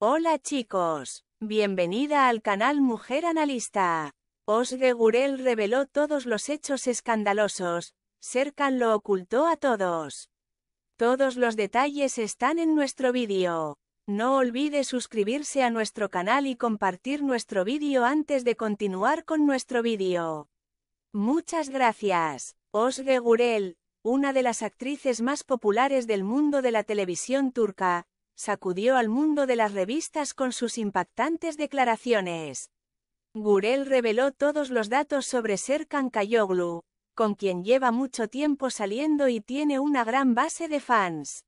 Hola chicos, bienvenida al canal Mujer Analista. Osge Gurel reveló todos los hechos escandalosos, Serkan lo ocultó a todos. Todos los detalles están en nuestro vídeo. No olvide suscribirse a nuestro canal y compartir nuestro vídeo antes de continuar con nuestro vídeo. Muchas gracias, Osge Gurel, una de las actrices más populares del mundo de la televisión turca, sacudió al mundo de las revistas con sus impactantes declaraciones. Gurel reveló todos los datos sobre Serkan Kayoglu, con quien lleva mucho tiempo saliendo y tiene una gran base de fans.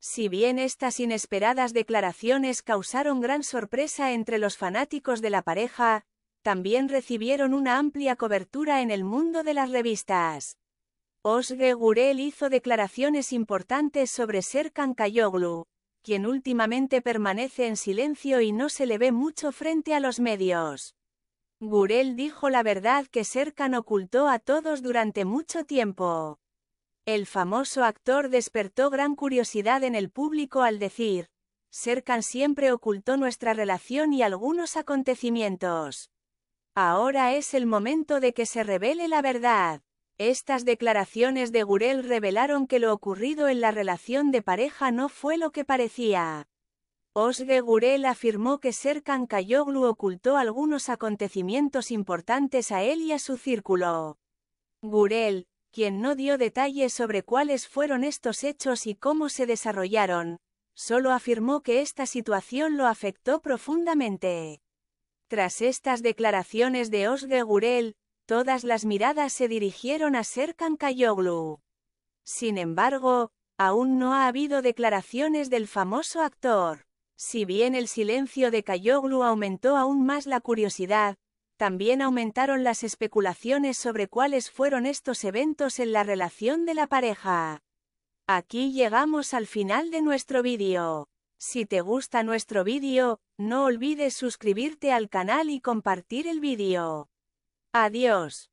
Si bien estas inesperadas declaraciones causaron gran sorpresa entre los fanáticos de la pareja, también recibieron una amplia cobertura en el mundo de las revistas. Osge Gurel hizo declaraciones importantes sobre Serkan Kayoglu, quien últimamente permanece en silencio y no se le ve mucho frente a los medios. Gurel dijo la verdad que Serkan ocultó a todos durante mucho tiempo. El famoso actor despertó gran curiosidad en el público al decir, Serkan siempre ocultó nuestra relación y algunos acontecimientos. Ahora es el momento de que se revele la verdad. Estas declaraciones de Gurel revelaron que lo ocurrido en la relación de pareja no fue lo que parecía. Osge Gurel afirmó que Serkan Kayoglu ocultó algunos acontecimientos importantes a él y a su círculo. Gurel, quien no dio detalles sobre cuáles fueron estos hechos y cómo se desarrollaron, solo afirmó que esta situación lo afectó profundamente. Tras estas declaraciones de Osge Gurel, Todas las miradas se dirigieron a Serkan Kayoglu. Sin embargo, aún no ha habido declaraciones del famoso actor. Si bien el silencio de Kayoglu aumentó aún más la curiosidad, también aumentaron las especulaciones sobre cuáles fueron estos eventos en la relación de la pareja. Aquí llegamos al final de nuestro vídeo. Si te gusta nuestro vídeo, no olvides suscribirte al canal y compartir el vídeo. Adiós.